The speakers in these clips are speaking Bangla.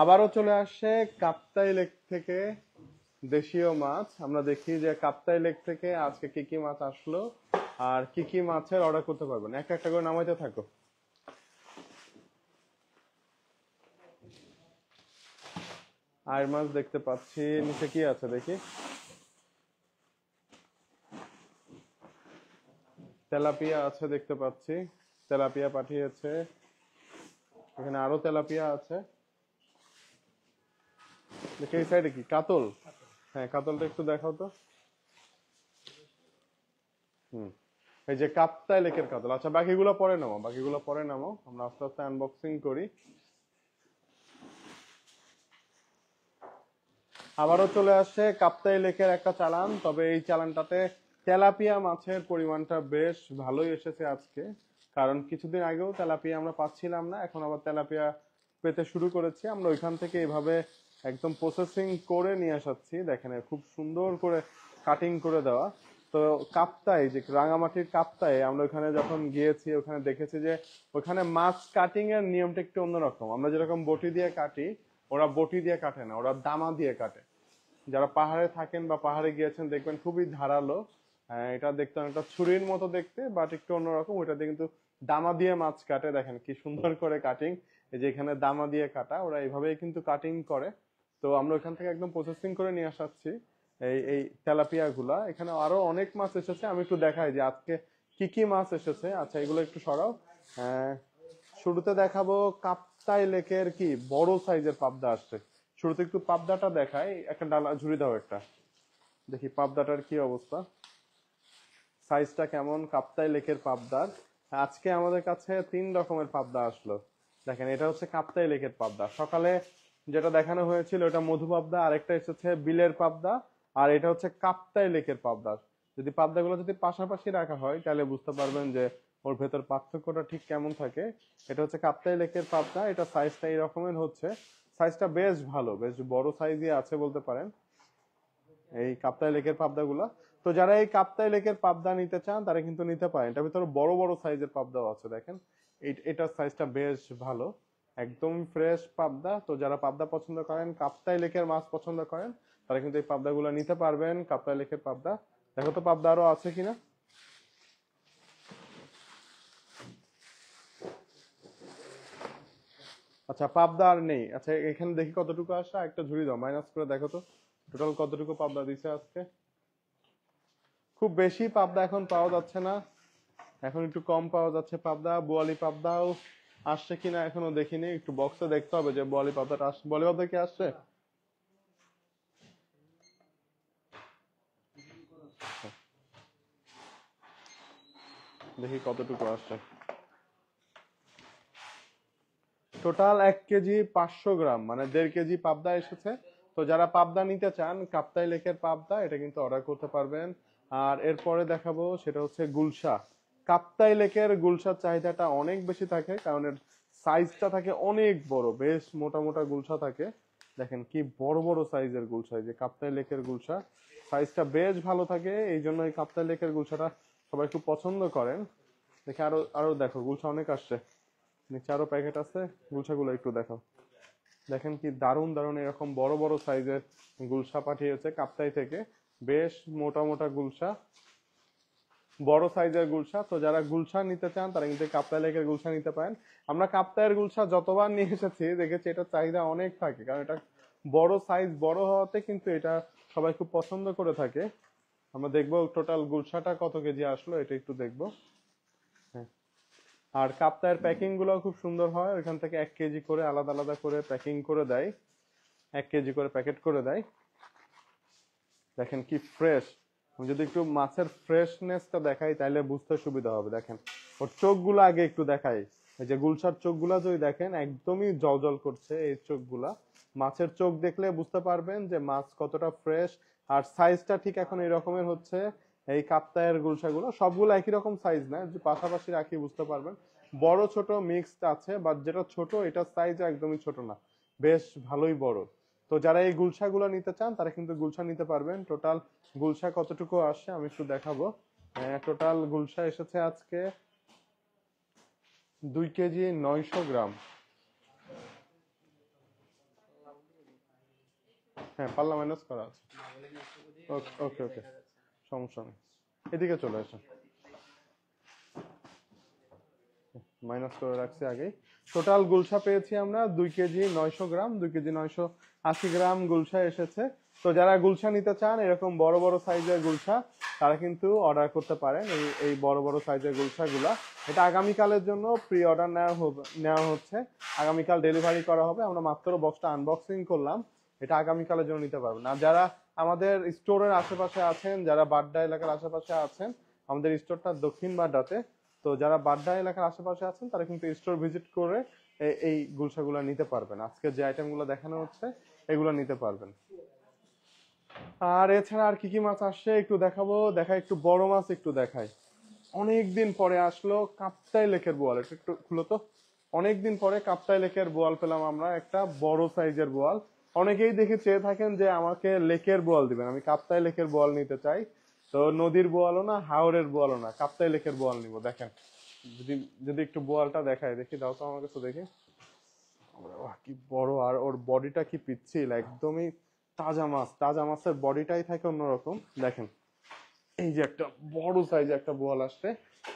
আবারও চলে আসে কাপ্তাই লেক থেকে দেশীয় মাছ আমরা দেখি যে কাপ্তাই লেক থেকে আজকে কি কি মাছ আসলো আর কি কি মাছের অর্ডার করতে পারবেন এক একটা করে নামাইতে থাকো আর মাছ দেখতে পাচ্ছি নিচে কি আছে দেখি তেলাপিয়া আছে দেখতে পাচ্ছি তেলাপিয়া পাঠিয়েছে এখানে আরো তেলাপিয়া আছে এই সাইডে কি কাতল হ্যাঁ কাতলটা একটু দেখাও তো হুম এই যে কাপ্তায় লেকের কাতল আচ্ছা বাকিগুলো পরে নামো বাকিগুলো পরে নামো আমরা আস্তে আস্তে আনবক্সিং করি আবারও চলে আসছে কাপ্তাই লেকের একটা চালান তবে এই চালানটাতে তেলাপিয়া মাছের পরিমাণটা বেশ ভালোই এসেছে আজকে কারণ কিছুদিন আগেও তেলাপিয়া আমরা পাচ্ছিলাম না এখন আবার তেলাপিয়া পেতে শুরু করেছি আমরা ওইখান থেকে এভাবে একদম প্রসেসিং করে নিয়ে আসাচ্ছি দেখেন খুব সুন্দর করে কাটিং করে দেওয়া তো কাপ্তাই যে রাঙামাটির কাপ্তায় আমরা ওখানে যখন গিয়েছি ওখানে দেখেছি যে ওখানে মাছ কাটিং এর নিয়মটা একটু অন্যরকম আমরা যেরকম বটি দিয়ে কাটি ওরা বটি দিয়ে কাটে না ওরা দামা দিয়ে কাটে যারা পাহাড়ে থাকেন বা পাহাড়ে গিয়েছেন দেখবেন খুবই ধারালো হ্যাঁ, এটা দেখতে অনেকটা ছুরির মতো দেখতে বাট একটু অন্যরকম ওইটা দিয়ে কিন্তু দামা দিয়ে মাছ কাটে দেখেন কি সুন্দর করে কাটিং যে এখানে দামা দিয়ে কাটা ওরা এইভাবেই কিন্তু কাটিং করে তো আমরা ওখান থেকে একদম প্রসেসিং করে নিয়ে আসাচ্ছি এই এই তেলাপিয়া গুলা এখানে আরো অনেক মাছ এসেছে আমি একটু দেখাই যে আজকে কি কি মাছ এসেছে আচ্ছা এগুলো একটু সরাও হ্যাঁ, শুরুতে দেখাবো কাপ্তাই লেকের কি বড় সাইজের পাবদা আসছে শুরুতে একটু পাবদাটা দেখাই একটা ডালা ঝুড়ি দাও একটা দেখি পাবদাটার কি অবস্থা সাইজটা কেমন কাপ্তাই লেকের পাবদার আজকে আমাদের কাছে তিন রকমের পাবদা আসলো দেখেন এটা হচ্ছে কাপ্তাই লেকের পাবদা সকালে যেটা দেখানো হয়েছিল এটা মধু পাবদা আর একটা হচ্ছে বিলের পাবদা আর এটা হচ্ছে কাপ্তাই লেকের পাবদা যদি পাবদাগুলো যদি পাশাপাশি রাখা হয় তাহলে বুঝতে পারবেন যে ওর ভেতর পার্থক্যটা ঠিক কেমন থাকে এটা হচ্ছে কাপ্তাই লেকের পাবদা এটা সাইজটা এই রকমের হচ্ছে সাইজটা বেশ ভালো বেশ বড় সাইজই আছে বলতে পারেন এই কাপ্তাই লেকের পাবদাগুলো তো যারা এই কাপ্তাই লেকের পাবদা নিতে চান তারা কিন্তু নিতে পারেন এটার ভিতরে বড় বড় সাইজের পাবদাও আছে দেখেন এটার সাইজটা বেশ ভালো একদম ফ্রেশ পাবদা তো যারা পাবদা পছন্দ করেন কাপ্তাই লেখের মাছ পছন্দ করেন তারা কিন্তু এই পাবদাগুলো নিতে পারবেন কাপ্তাই লেখের পাবদা দেখো তো পাবদা আরও আছে কিনা আচ্ছা পাবদা আর নেই আচ্ছা এখানে দেখি কতটুকু আসা একটা ঝুড়ি দাও মাইনাস করে দেখো তো টোটাল কতটুকু পাবদা দিছে আজকে খুব বেশি পাবদা এখন পাওয়া যাচ্ছে না এখন একটু কম পাওয়া যাচ্ছে পাবদা বোয়ালি পাবদাও আসছে কিনা এখনো দেখিনি একটু বক্সে দেখতে হবে যে বলি পাতাটা আসছে বলি পাতা কি আসছে দেখি কতটুকু আসছে টোটাল এক কেজি পাঁচশো গ্রাম মানে দেড় কেজি পাবদা এসেছে তো যারা পাবদা নিতে চান কাপ্তাই লেকের পাবদা এটা কিন্তু অর্ডার করতে পারবেন আর এরপরে দেখাবো সেটা হচ্ছে গুলশা কাপ্তাই লেকের গুলশার চাহিদাটা অনেক বেশি থাকে কারণ এর সাইজটা থাকে অনেক বড় বেশ মোটা মোটা গুলশা থাকে দেখেন কি বড় বড় সাইজের গুলশা যে কাপ্তাই লেকের গুলশা সাইজটা বেশ ভালো থাকে এই জন্য এই কাপ্তাই লেকের গুলশাটা সবাই খুব পছন্দ করেন দেখে আরো আরো দেখো গুলশা অনেক আসছে নিচে আরো প্যাকেট আছে গুলশাগুলো একটু দেখো দেখেন কি দারুণ দারুণ এরকম বড় বড় সাইজের গুলশা পাঠিয়েছে কাপ্তাই থেকে বেশ মোটা মোটা গুলশা বড় সাইজের গুলশা তো যারা গুলশা নিতে চান তারা কিন্তু কাপ্তাই লেকের গুলশা নিতে পারেন আমরা কাপ্তায়ের গুলশা যতবার নিয়ে এসেছি দেখেছি এটা চাহিদা অনেক থাকে কারণ এটা বড় সাইজ বড় হওয়াতে কিন্তু এটা সবাই খুব পছন্দ করে থাকে আমরা দেখবো টোটাল গুলশাটা কত কেজি আসলো এটা একটু দেখব হ্যাঁ আর কাপ্তায়ের প্যাকিং গুলো খুব সুন্দর হয় ওইখান থেকে এক কেজি করে আলাদা আলাদা করে প্যাকিং করে দেয় এক কেজি করে প্যাকেট করে দেয় দেখেন কি ফ্রেশ যদি একটু মাছের ফ্রেশনেসটা দেখাই তাহলে বুঝতে সুবিধা হবে দেখেন ওর চোখগুলো আগে একটু দেখাই এই যে গুলশার চোখগুলা যদি দেখেন একদমই জল করছে এই চোখগুলা মাছের চোখ দেখলে বুঝতে পারবেন যে মাছ কতটা ফ্রেশ আর সাইজটা ঠিক এখন এই রকমের হচ্ছে এই কাপ্তায়ের গুলশাগুলো সবগুলো একই রকম সাইজ না যে পাশাপাশি রাখি বুঝতে পারবেন বড় ছোট মিক্সড আছে বাট যেটা ছোট এটা সাইজ একদমই ছোট না বেশ ভালোই বড় তো যারা এই গুলশাগুলো নিতে চান তারা কিন্তু গুলশা নিতে পারবেন টোটাল গুলশা কতটুকু আসছে আমি একটু দেখাবো টোটাল হ্যাঁ, গুলশা এসেছে আজকে দুই কেজি নয়শো গ্রাম হ্যাঁ পাল্লা মাইনাস করা আছে ওকে ওকে সমস্যা এদিকে চলে আসুন মাইনাস করে রাখছি আগেই টোটাল গুলশা পেয়েছি আমরা দুই কেজি নয়শো গ্রাম দুই কেজি নয়শো আশি গ্রাম গুলশা এসেছে তো যারা গুলশা নিতে চান এরকম বড় বড় সাইজের গুলশা তারা কিন্তু অর্ডার করতে পারেন এই এই বড় বড় সাইজের গুলশাগুলা এটা আগামীকালের জন্য প্রি অর্ডার নেওয়া নেওয়া হচ্ছে আগামীকাল ডেলিভারি করা হবে আমরা মাত্র বক্সটা আনবক্সিং করলাম এটা আগামীকালের জন্য নিতে পারবেন আর যারা আমাদের স্টোরের আশেপাশে আছেন যারা বাড্ডা এলাকার আশেপাশে আছেন আমাদের স্টোরটা দক্ষিণ বাড্ডাতে তো যারা বাড্ডা এলাকার আশেপাশে আছেন তারা কিন্তু স্টোর ভিজিট করে এই গুলশাগুলো নিতে পারবেন আজকে যে আইটেমগুলো দেখানো হচ্ছে এগুলো নিতে পারবেন আর এছাড়া আর কি কি মাছ আসছে একটু দেখাবো দেখা একটু বড় মাছ একটু দেখাই অনেকদিন পরে আসলো কাপ্তাই লেকের বোয়াল এটা একটু খুলো তো অনেকদিন পরে কাপ্তাই লেকের বোয়াল পেলাম আমরা একটা বড় সাইজের বোয়াল অনেকেই দেখে চেয়ে থাকেন যে আমাকে লেকের বোয়াল দিবেন আমি কাপ্তাই লেকের বোয়াল নিতে চাই তো নদীর বোয়ালও না হাওড়ের বোয়ালও না কাপ্তাই লেকের বোয়াল নিব দেখেন যদি যদি একটু বোয়ালটা দেখায় দেখি দাও তো আমার কাছে দেখি কি বড় আর ওর বডিটা কি পিচ্ছিল একদমই তাজা মাছ তাজা মাছের বডিটাই থাকে অন্যরকম দেখেন এই যে একটা বড় সাইজে একটা বোয়াল আসছে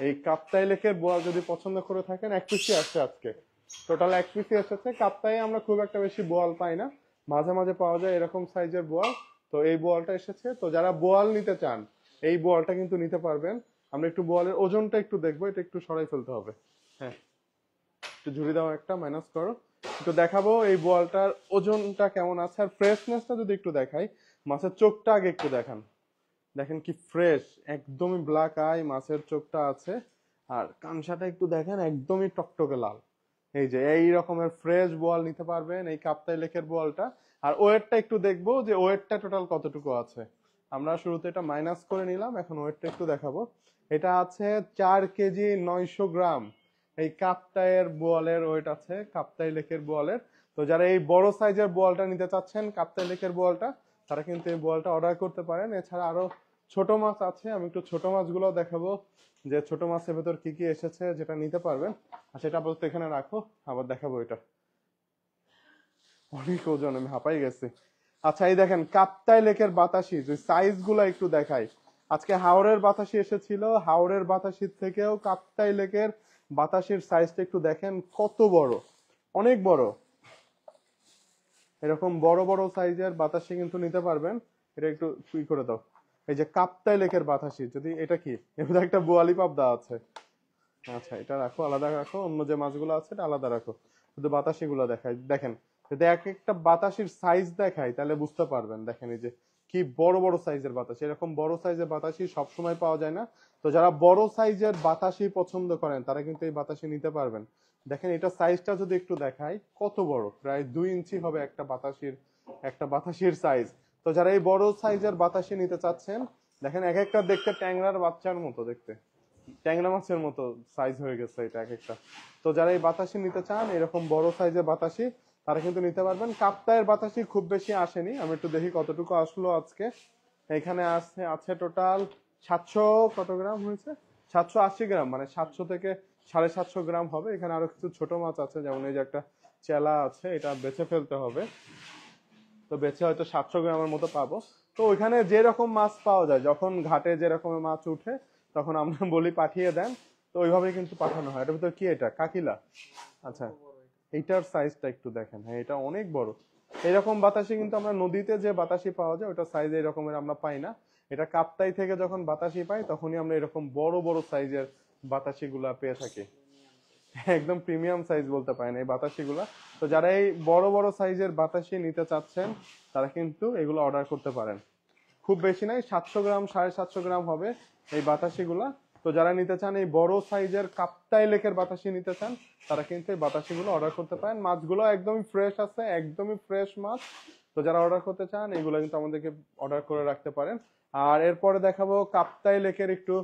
এই কাপ্তাই লেখের বোয়াল যদি পছন্দ করে থাকেন এক পিসি আসছে আজকে টোটাল এক পিসি এসেছে কাপ্তাই আমরা খুব একটা বেশি বোয়াল পাই না মাঝে মাঝে পাওয়া যায় এরকম সাইজের বোয়াল তো এই বোয়ালটা এসেছে তো যারা বোয়াল নিতে চান এই বোয়ালটা কিন্তু নিতে পারবেন আমরা একটু বোয়ালের ওজনটা একটু দেখবো এটা একটু সরাই ফেলতে হবে হ্যাঁ একটু ঝুড়ি দাও একটা মাইনাস করো একটু দেখাবো এই বলটার ওজনটা কেমন আছে আর ফ্রেশনেসটা যদি একটু দেখাই মাছের চোখটা আগে একটু দেখান দেখেন কি ফ্রেশ একদমই ব্ল্যাক আই মাছের চোখটা আছে আর কানসাটা একটু দেখেন একদমই টকটকে লাল এই যে এই রকমের ফ্রেশ বোয়াল নিতে পারবেন এই কাপ্তাই লেখের বোয়ালটা আর ওয়েটটা একটু দেখবো যে ওয়েটটা টোটাল কতটুকু আছে আমরা শুরুতে এটা মাইনাস করে নিলাম এখন ওয়েটটা একটু দেখাবো এটা আছে চার কেজি নয়শো গ্রাম এই কাপ্তায়ের বোয়ালের ওয়েট আছে কাপ্তাই লেকের বোয়ালের তো যারা এই বড় সাইজের বোয়ালটা নিতে চাচ্ছেন কাপ্তাই লেকের বোয়ালটা তারা কিন্তু এই বোয়ালটা অর্ডার করতে পারেন এছাড়া আরও ছোট মাছ আছে আমি একটু ছোট মাছগুলো দেখাবো যে ছোট মাছের ভেতর কি কি এসেছে যেটা নিতে পারবেন আর সেটা আপাতত এখানে রাখো আবার দেখাবো এটা অনেক ওজন আমি হাঁপাই গেছি আচ্ছা এই দেখেন কাপ্তাই লেকের বাতাসি যে সাইজগুলো একটু দেখাই আজকে হাওড়ের বাতাসি এসেছিল হাওড়ের বাতাসির থেকেও কাপ্তাই লেকের বাতাসের সাইজটা একটু দেখেন কত বড় অনেক বড় এরকম বড় বড় সাইজের বাতাসে কিন্তু নিতে পারবেন এটা একটু ই করে দাও এই যে কাপ্তাই লেকের বাতাসি যদি এটা কি এবার একটা বোয়ালি পাবদা আছে আচ্ছা এটা রাখো আলাদা রাখো অন্য যে মাছগুলো আছে এটা আলাদা রাখো শুধু বাতাসিগুলো দেখায় দেখেন যদি এক একটা বাতাসির সাইজ দেখায় তাহলে বুঝতে পারবেন দেখেন এই যে কি বড় বড় সাইজের বাতাসি এরকম বড় সাইজের বাতাসি সবসময় পাওয়া যায় না তো যারা বড় সাইজের বাতাসি পছন্দ করেন তারা কিন্তু এই বাতাসি নিতে পারবেন দেখেন এটা সাইজটা যদি একটু দেখাই কত বড় প্রায় দুই ইঞ্চি হবে একটা বাতাসির একটা বাতাসির সাইজ তো যারা এই বড় সাইজের বাতাসি নিতে চাচ্ছেন দেখেন এক একটা দেখতে ট্যাংরার বাচ্চার মতো দেখতে ট্যাংরা মাছের মতো সাইজ হয়ে গেছে এটা এক একটা তো যারা এই বাতাসি নিতে চান এরকম বড় সাইজের বাতাসি তারা কিন্তু নিতে পারবেন কাপ্তায়ের বাতাসই খুব বেশি আসেনি আমি একটু দেখি কতটুকু আসলো আজকে এখানে আছে আছে টোটাল সাতশো কত গ্রাম হয়েছে সাতশো আশি গ্রাম মানে সাতশো থেকে সাড়ে সাতশো গ্রাম হবে এখানে আরো কিছু ছোট মাছ আছে যেমন এই যে একটা চেলা আছে এটা বেছে ফেলতে হবে তো বেছে হয়তো সাতশো গ্রামের মতো পাবো তো ওইখানে যেরকম মাছ পাওয়া যায় যখন ঘাটে যেরকম মাছ উঠে তখন আমরা বলি পাঠিয়ে দেন তো ওইভাবে কিন্তু পাঠানো হয় এটার ভিতরে কি এটা কাকিলা আচ্ছা এইটার সাইজটা একটু দেখেন হ্যাঁ এটা অনেক বড় এরকম বাতাসি কিন্তু আমরা নদীতে যে বাতাসি পাওয়া যায় ওটা সাইজ এরকমের আমরা পাই না এটা কাপ্তাই থেকে যখন বাতাসি পাই তখনই আমরা এরকম বড় বড় সাইজের বাতাসিগুলা পেয়ে থাকি হ্যাঁ, একদম প্রিমিয়াম সাইজ বলতে পারেন এই গুলা তো যারা এই বড় বড় সাইজের বাতাসি নিতে চাচ্ছেন তারা কিন্তু এগুলো অর্ডার করতে পারেন খুব বেশি নাই সাতশো গ্রাম সাড়ে সাতশো গ্রাম হবে এই গুলা তো যারা নিতে চান এই বড় সাইজের কাপ্তাই লেকের বাতাসি নিতে চান তারা কিন্তু এই বাতাসিগুলো অর্ডার করতে পারেন মাছগুলো একদমই ফ্রেশ আছে একদমই ফ্রেশ মাছ তো যারা অর্ডার করতে চান এগুলো কিন্তু আমাদেরকে অর্ডার করে রাখতে পারেন আর এরপরে দেখাবো কাপ্তাই লেকের একটু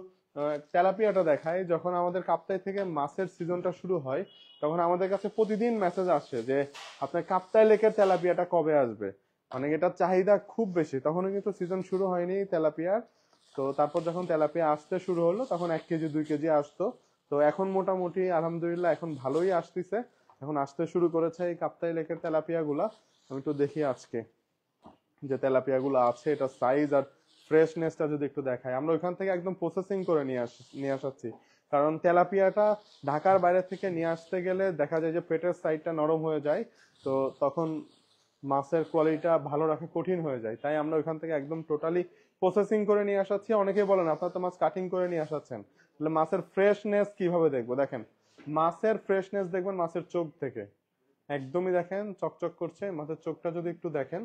তেলাপিয়াটা দেখায় যখন আমাদের কাপ্তাই থেকে মাছের সিজনটা শুরু হয় তখন আমাদের কাছে প্রতিদিন মেসেজ আসে যে আপনার কাপ্তাই লেকের তেলাপিয়াটা কবে আসবে মানে এটার চাহিদা খুব বেশি তখনও কিন্তু সিজন শুরু হয়নি তেলাপিয়ার তো তারপর যখন তেলাপিয়া আসতে শুরু হলো তখন এক কেজি দুই কেজি আসতো তো এখন মোটামুটি আলহামদুলিল্লাহ এখন ভালোই আসতেছে এখন আসতে শুরু করেছে এই কাপ্তাই লেকের তেলাপিয়াগুলা আমি তো দেখি আজকে যে তেলাপিয়াগুলো আছে এটা সাইজ আর ফ্রেশনেসটা যদি একটু দেখায় আমরা ওইখান থেকে একদম প্রসেসিং করে নিয়ে আস নিয়ে আসাচ্ছি কারণ তেলাপিয়াটা ঢাকার বাইরে থেকে নিয়ে আসতে গেলে দেখা যায় যে পেটের সাইডটা নরম হয়ে যায় তো তখন মাছের কোয়ালিটিটা ভালো রাখা কঠিন হয়ে যায় তাই আমরা ওইখান থেকে একদম টোটালি প্রসেসিং করে নিয়ে আসাচ্ছি অনেকে বলেন আপনার তো মাছ কাটিং করে নিয়ে আসাচ্ছেন তাহলে মাছের ফ্রেশনেস কিভাবে দেখবো দেখেন মাছের ফ্রেশনেস দেখবেন মাছের চোখ থেকে একদমই দেখেন চকচক করছে মাছের চোখটা যদি একটু দেখেন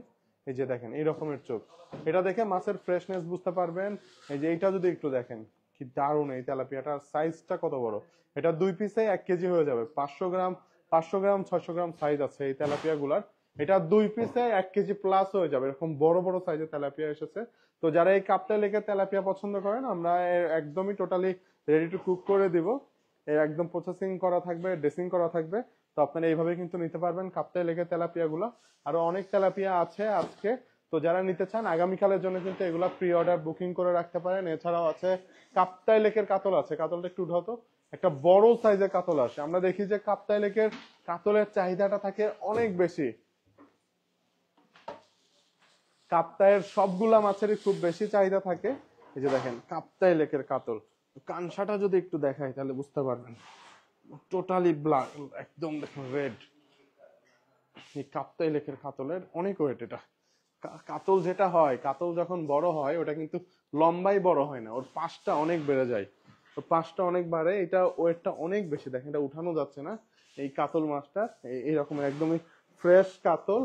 এই যে দেখেন এই রকমের চোখ এটা দেখে মাছের ফ্রেশনেস বুঝতে পারবেন এই যে এইটা যদি একটু দেখেন কি দারুণ এই তেলাপিয়াটার সাইজটা কত বড় এটা দুই পিসে এক কেজি হয়ে যাবে পাঁচশো গ্রাম পাঁচশো গ্রাম ছয়শো গ্রাম সাইজ আছে এই তেলাপিয়া গুলার এটা দুই পিসে এক কেজি প্লাস হয়ে যাবে এরকম বড় বড় সাইজের তেলাপিয়া এসেছে তো যারা এই কাপটা লেগে তেলাপিয়া পছন্দ করেন আমরা একদমই টোটালি রেডি টু কুক করে দিব একদম প্রসেসিং করা থাকবে ড্রেসিং করা থাকবে তো আপনারা এইভাবে কিন্তু নিতে পারবেন কাপটায় লেগে তেলাপিয়াগুলো আরো অনেক তেলাপিয়া আছে আজকে তো যারা নিতে চান আগামীকালের জন্য কিন্তু এগুলো প্রি অর্ডার বুকিং করে রাখতে পারেন এছাড়াও আছে কাপটাই লেকের কাতল আছে কাতলটা একটু উঠাও তো একটা বড় সাইজের কাতল আসে আমরা দেখি যে কাপটাই লেকের কাতলের চাহিদাটা থাকে অনেক বেশি কাপ্তায়ের সবগুলা মাছেরই খুব বেশি চাহিদা থাকে এই যে দেখেন কাপ্তায় লেকের কাতল কানসাটা যদি একটু দেখাই তাহলে বুঝতে পারবেন টোটালি ব্ল্যাক একদম দেখুন রেড এই কাপ্তায় লেকের কাতলের অনেক ওয়েট এটা কাতল যেটা হয় কাতল যখন বড় হয় ওটা কিন্তু লম্বাই বড় হয় না ওর পাশটা অনেক বেড়ে যায় ওর পাশটা অনেক বাড়ে এটা ওয়েটটা অনেক বেশি দেখেন এটা উঠানো যাচ্ছে না এই কাতল মাছটা এইরকম একদমই ফ্রেশ কাতল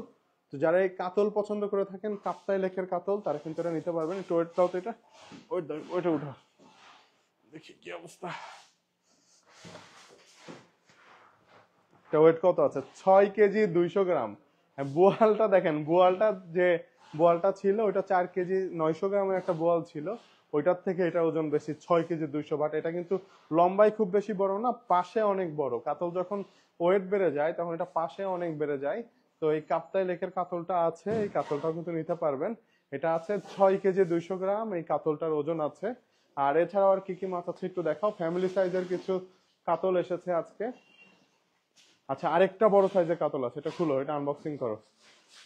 যারা এই কাতল পছন্দ করে থাকেন কাপ্তাই লেখের কাতল তারা কিন্তু এটা নিতে পারবেন একটু ওয়েটটাও তো এটা ওয়েট ওইটা উঠা দেখি কি অবস্থা এটা ওয়েট কত আছে ছয় কেজি দুইশো গ্রাম হ্যাঁ বোয়ালটা দেখেন বোয়ালটা যে বোয়ালটা ছিল ওইটা চার কেজি নয়শো গ্রামের একটা বোয়াল ছিল ওইটার থেকে এটা ওজন বেশি ছয় কেজি দুইশো বাট এটা কিন্তু লম্বাই খুব বেশি বড় না পাশে অনেক বড় কাতল যখন ওয়েট বেড়ে যায় তখন এটা পাশে অনেক বেড়ে যায় তো এই কাপ্তাই লেকের কাতলটা আছে এই কাতলটা কিন্তু নিতে পারবেন এটা আছে ছয় কেজি দুইশো গ্রাম এই কাতলটার ওজন আছে আর এছাড়াও আর কি কি মাছ আছে একটু দেখাও ফ্যামিলি সাইজের কিছু কাতল এসেছে আজকে আচ্ছা আরেকটা বড় সাইজের কাতল আছে এটা খুলো এটা আনবক্সিং করো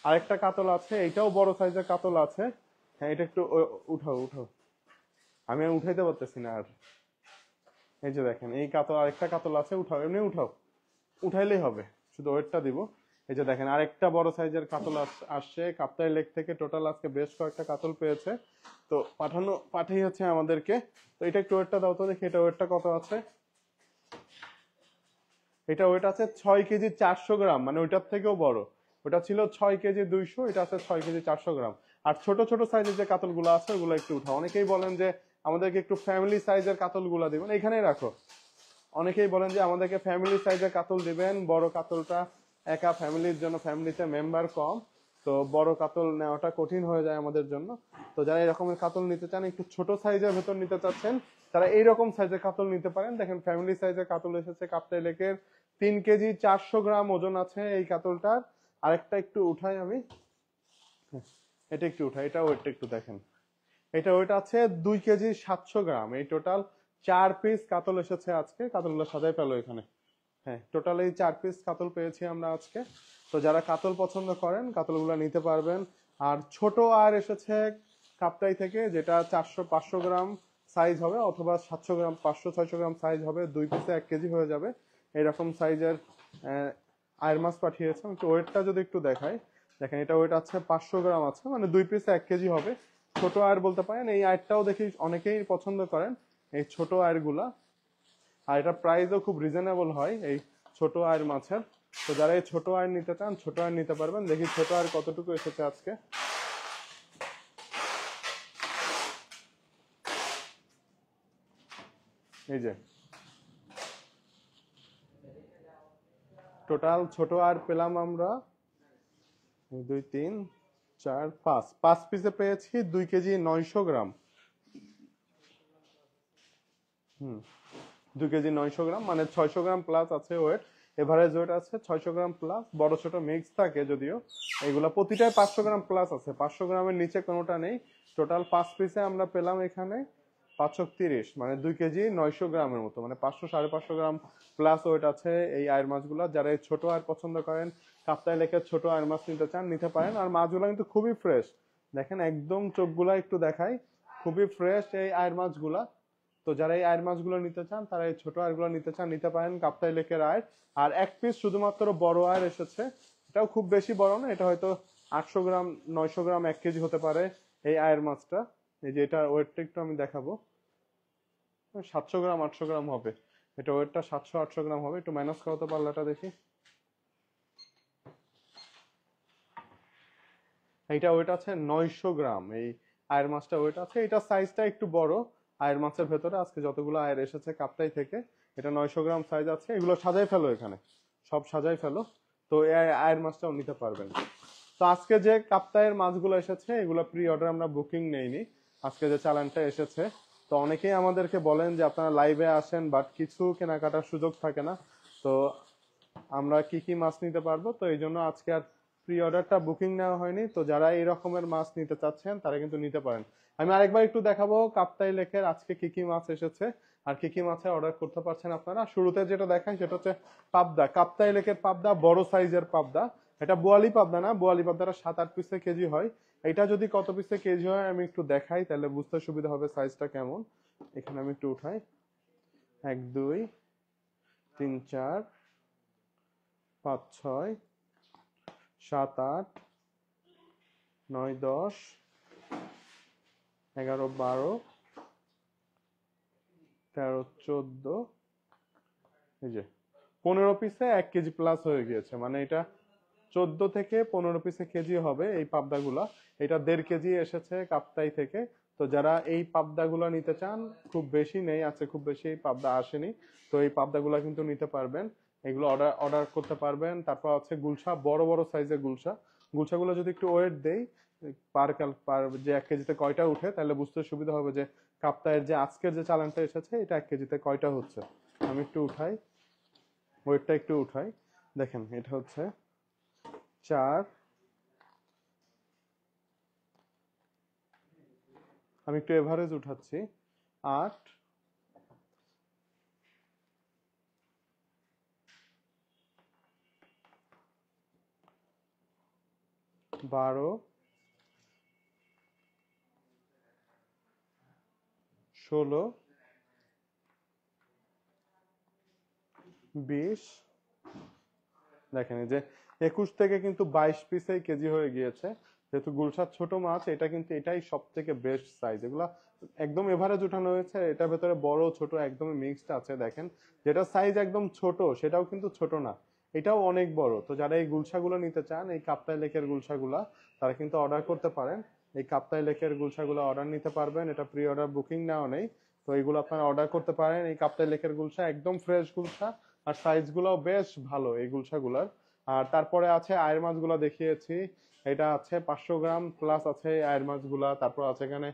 আরেকটা কাতল আছে এটাও বড় সাইজের কাতল আছে হ্যাঁ এটা একটু উঠাও উঠাও আমি আর উঠাইতে পারতেছি না আর এই যে দেখেন এই কাতল আরেকটা কাতল আছে উঠাও এমনি উঠাও উঠাইলেই হবে শুধু ওয়েটটা দিব এই যে দেখেন আরেকটা বড় সাইজের কাতল আসছে কাপ্তাই লেক থেকে টোটাল আজকে বেশ কয়েকটা কাতল পেয়েছে তো পাঠানো পাঠিয়ে হচ্ছে আমাদেরকে তো এটা একটু ওয়েটটা দাও তো দেখি এটা ওয়েটটা কত আছে এটা ওয়েট আছে ছয় কেজি চারশো গ্রাম মানে ওইটার থেকেও বড় ওটা ছিল ছয় কেজি দুইশো এটা আছে ছয় কেজি চারশো গ্রাম আর ছোট ছোট সাইজের যে কাতলগুলো আছে ওগুলো একটু উঠাও অনেকেই বলেন যে আমাদেরকে একটু ফ্যামিলি সাইজের কাতলগুলো দেবেন এখানেই রাখো অনেকেই বলেন যে আমাদেরকে ফ্যামিলি সাইজের কাতল দিবেন বড় কাতলটা একা ফ্যামিলির জন্য ফ্যামিলিতে মেম্বার কম তো বড় কাতল নেওয়াটা কঠিন হয়ে যায় আমাদের জন্য তো যারা এরকমের কাতল নিতে চান একটু ছোট সাইজের ভেতর নিতে চাচ্ছেন তারা এইরকম সাইজের কাতল নিতে পারেন দেখেন ফ্যামিলি সাইজের কাতল এসেছে কাপ্তাই লেকের তিন কেজি চারশো গ্রাম ওজন আছে এই কাতলটার আরেকটা একটু উঠাই আমি এটা একটু উঠাই এটা ওয়েটটা একটু দেখেন এটা ওয়েট আছে দুই কেজি সাতশো গ্রাম এই টোটাল চার পিস কাতল এসেছে আজকে কাতলগুলো সাজাই পেলো এখানে হ্যাঁ টোটাল এই চার পিস কাতল পেয়েছি আমরা আজকে তো যারা কাতল পছন্দ করেন কাতলগুলো নিতে পারবেন আর ছোট আর এসেছে কাপটাই থেকে যেটা চারশো পাঁচশো গ্রাম সাইজ হবে অথবা সাতশো গ্রাম পাঁচশো ছয়শো গ্রাম সাইজ হবে দুই পিসে এক কেজি হয়ে যাবে এরকম সাইজের আয়ের মাছ পাঠিয়েছে তো ওয়েটটা যদি একটু দেখাই দেখেন এটা ওয়েট আছে পাঁচশো গ্রাম আছে মানে দুই পিসে এক কেজি হবে ছোট আয়ের বলতে পারেন এই আয়েরটাও দেখি অনেকেই পছন্দ করেন এই ছোট গুলা আর এটা প্রাইসও খুব রিজনেবল হয় এই ছোট আয়ের মাছের তো যারা এই ছোট আয়ের নিতে চান ছোট আয়ের নিতে পারবেন দেখি ছোট আয়ের কতটুকু এসেছে আজকে এই যে টোটাল ছোট আর পেলাম আমরা দুই তিন চার পাঁচ পাঁচ পিসে পেয়েছি দুই কেজি নয়শো গ্রাম হুম দু কেজি নয়শো গ্রাম মানে ছয়শো গ্রাম প্লাস আছে ওয়েট এভারেজ ওয়েট আছে ছয়শো গ্রাম প্লাস বড় ছোট মিক্স থাকে যদিও এগুলো প্রতিটায় পাঁচশো গ্রাম প্লাস আছে পাঁচশো গ্রামের নিচে কোনোটা নেই টোটাল পাঁচ পিসে আমরা পেলাম এখানে পাঁচশো তিরিশ মানে দুই কেজি নয়শো গ্রামের মতো মানে পাঁচশো সাড়ে পাঁচশো গ্রাম প্লাস ওয়েট আছে এই আয়ের মাছগুলো যারা এই ছোটো আয়ের পছন্দ করেন কাপ্তায় লেখে ছোটো আয়ের মাছ নিতে চান নিতে পারেন আর মাছগুলো কিন্তু খুবই ফ্রেশ দেখেন একদম চোখগুলা একটু দেখাই খুবই ফ্রেশ এই আয়ের মাছগুলা তো যারা এই আয়ের মাছগুলো নিতে চান তারা এই ছোট আয়গুলো নিতে চান নিতে পারেন কাপ্তাই লেকের আয়ের আর এক পিস শুধুমাত্র বড় আয়ের এসেছে এটাও খুব বেশি বড় না এটা হয়তো আটশো গ্রাম নয়শো গ্রাম এক কেজি হতে পারে এই আয়ের মাছটা এই যে এটার ওয়েটটা একটু আমি দেখাবো সাতশো গ্রাম আটশো গ্রাম হবে এটা ওয়েটটা সাতশো আটশো গ্রাম হবে একটু মাইনাস করাতে এটা দেখি এইটা ওয়েট আছে নয়শো গ্রাম এই আয়ের মাছটা ওয়েট আছে এটা সাইজটা একটু বড় আয়ের মাছের ভেতরে আজকে যতগুলো আয়ের এসেছে কাপটাই থেকে এটা নয়শো গ্রাম সাইজ আছে এগুলো সাজাই ফেলো এখানে সব সাজাই ফেলো তো আয়ের মাছটাও নিতে পারবেন তো আজকে যে কাপ্তায়ের মাছগুলো এসেছে এগুলো প্রি অর্ডার আমরা বুকিং নেইনি আজকে যে চালানটা এসেছে তো অনেকেই আমাদেরকে বলেন যে আপনারা লাইভে আসেন বাট কিছু কেনাকাটার সুযোগ থাকে না তো আমরা কি কি মাছ নিতে পারবো তো এই জন্য আজকে আর প্রি অর্ডারটা বুকিং নেওয়া হয়নি তো যারা এই রকমের মাছ নিতে চাচ্ছেন তারা কিন্তু নিতে পারেন আমি আরেকবার একটু দেখাবো কাপ্তাই লেকের আজকে কি কি মাছ এসেছে আর কি কি মাছে অর্ডার করতে পারছেন আপনারা শুরুতে যেটা দেখেন সেটা হচ্ছে পাবদা কাপ্তাই লেকের পাবদা বড় সাইজের পাবদা এটা বোয়ালি পাবদা না বোয়ালি পাবদাটা সাত আট পিসে কেজি হয় এটা যদি কত পিসে কেজি হয় আমি একটু দেখাই তাহলে বুঝতে সুবিধা হবে সাইজটা কেমন এখানে আমি একটু উঠাই এক দুই তিন চার পাঁচ ছয় সাত আট নয় দশ এগারো বারো তেরো চোদ্দ এই যে পনেরো পিসে এক কেজি প্লাস হয়ে গিয়েছে মানে এটা চোদ্দ থেকে পনেরো পিসে কেজি হবে এই পাবদাগুলা এটা দেড় কেজি এসেছে কাপ্তাই থেকে তো যারা এই পাবদাগুলো নিতে চান খুব বেশি নেই আছে খুব বেশি এই পাবদা আসেনি তো এই পাবদাগুলো কিন্তু নিতে পারবেন এগুলো অর্ডার অর্ডার করতে পারবেন তারপর আছে গুলশা বড় বড় সাইজের গুলশা গুলশাগুলো যদি একটু ওয়েট দেই পার কাল পার যে এক কেজিতে কয়টা উঠে তাহলে বুঝতে সুবিধা হবে যে কাপ্তায়ের যে আজকের যে চালানটা এসেছে এটা এক কেজিতে কয়টা হচ্ছে আমি একটু উঠাই ওয়েটটা একটু উঠাই দেখেন এটা হচ্ছে চার আমি একটু এভারেজ উঠাচ্ছি আট বারো ষোলো বিশ দেখেন যে একুশ থেকে কিন্তু বাইশ পিসেই কেজি হয়ে গিয়েছে যেহেতু গুলশাদ ছোট মাছ এটা কিন্তু এটাই সব থেকে বেস্ট সাইজ এগুলা একদম এভারেজ উঠানো হয়েছে এটার ভেতরে বড় ছোট একদম মিক্সড আছে দেখেন যেটা সাইজ একদম ছোট সেটাও কিন্তু ছোট না এটাও অনেক বড় তো যারা এই গুলশাগুলো নিতে চান এই কাপ্তাই লেকের গুলশাগুলা তারা কিন্তু অর্ডার করতে পারেন এই কাপ্তাই লেকের গুলশাগুলো অর্ডার নিতে পারবেন এটা প্রি অর্ডার বুকিং নেওয়া নেই তো এইগুলো আপনারা অর্ডার করতে পারেন এই কাপ্তাই লেকের গুলশা একদম ফ্রেশ গুলশা আর সাইজগুলোও বেশ ভালো এই গুলশাগুলার আর তারপরে আছে আয়ের মাছগুলো দেখিয়েছি এটা আছে পাঁচশো গ্রাম প্লাস আছে আয়ের মাছগুলা তারপর আছে এখানে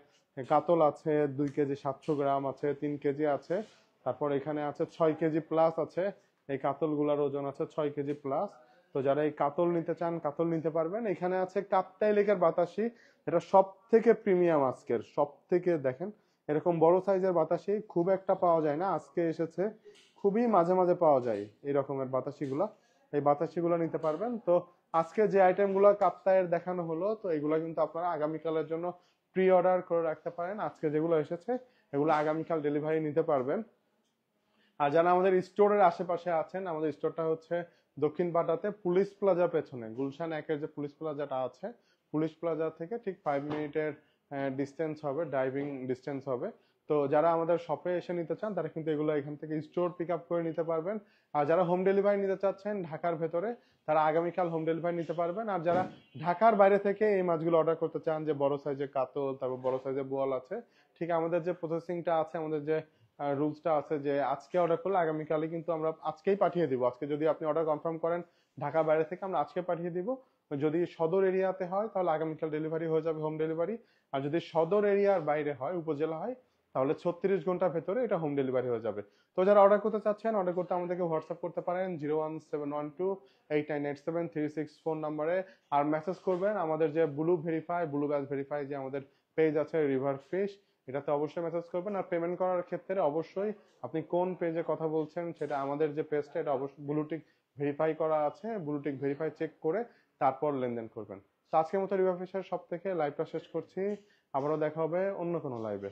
কাতল আছে দুই কেজি সাতশো গ্রাম আছে তিন কেজি আছে তারপর এখানে আছে ছয় কেজি প্লাস আছে এই কাতলগুলার ওজন আছে ছয় কেজি প্লাস তো যারা এই কাতল নিতে চান কাতল নিতে পারবেন এখানে আছে কাপ্তাই লেকের বাতাসি এটা সব থেকে প্রিমিয়াম আজকের সব থেকে দেখেন এরকম বড় সাইজের বাতাসি খুব একটা পাওয়া যায় না আজকে এসেছে খুবই মাঝে মাঝে পাওয়া যায় এই রকমের বাতাসিগুলা এই বাতাসিগুলো নিতে পারবেন তো আজকে যে আইটেমগুলো কাপ্তায়ের দেখানো হলো তো এগুলো কিন্তু আপনারা আগামীকালের জন্য প্রি অর্ডার করে রাখতে পারেন আজকে যেগুলো এসেছে এগুলো আগামীকাল ডেলিভারি নিতে পারবেন আর যারা আমাদের স্টোরের আশেপাশে আছেন আমাদের স্টোরটা হচ্ছে দক্ষিণ পাটাতে পুলিশ প্লাজা পেছনে গুলশান একের যে পুলিশ প্লাজাটা আছে পুলিশ প্লাজা থেকে ঠিক ফাইভ মিনিটের ডিস্টেন্স হবে ড্রাইভিং ডিস্টেন্স হবে তো যারা আমাদের শপে এসে নিতে চান তারা কিন্তু এগুলো এখান থেকে স্টোর পিক আপ করে নিতে পারবেন আর যারা হোম ডেলিভারি নিতে চাচ্ছেন ঢাকার ভেতরে তারা আগামীকাল হোম ডেলিভারি নিতে পারবেন আর যারা ঢাকার বাইরে থেকে এই মাছগুলো অর্ডার করতে চান যে বড় সাইজের কাতল তারপর বড় সাইজের বোয়াল আছে ঠিক আমাদের যে প্রসেসিংটা আছে আমাদের যে রুলসটা আছে যে আজকে অর্ডার করলে আগামীকালে কিন্তু আমরা আজকেই পাঠিয়ে দিব আজকে যদি আপনি অর্ডার কনফার্ম করেন ঢাকা বাইরে থেকে আমরা আজকে পাঠিয়ে দিব যদি সদর এরিয়াতে হয় তাহলে আগামীকাল ডেলিভারি হয়ে যাবে হোম ডেলিভারি আর যদি সদর এরিয়ার বাইরে হয় উপজেলা হয় তাহলে ছত্রিশ ঘন্টার ভেতরে এটা হোম ডেলিভারি হয়ে যাবে তো যারা অর্ডার করতে চাচ্ছেন অর্ডার করতে আমাদেরকে হোয়াটসঅ্যাপ করতে পারেন zero one seven one two eight nine eight seven three six phone নাম্বারে আর মেসেজ করবেন আমাদের যে ব্লু ভেরিফাই ব্লু ব্যাস ভেরিফাই যে আমাদের পেজ আছে রিভার ফিশ এটাতে অবশ্যই মেসেজ করবেন আর পেমেন্ট করার ক্ষেত্রে অবশ্যই আপনি কোন পেজে কথা বলছেন সেটা আমাদের যে পেজটা এটা অবশ্যই ব্লুটিক ভেরিফাই করা আছে ব্লুটিক ভেরিফাই চেক করে তারপর লেনদেন করবেন তো আজকের মতো রিভাফিসের সব থেকে লাইভটা শেষ করছি আবারও দেখা হবে অন্য কোনো লাইভে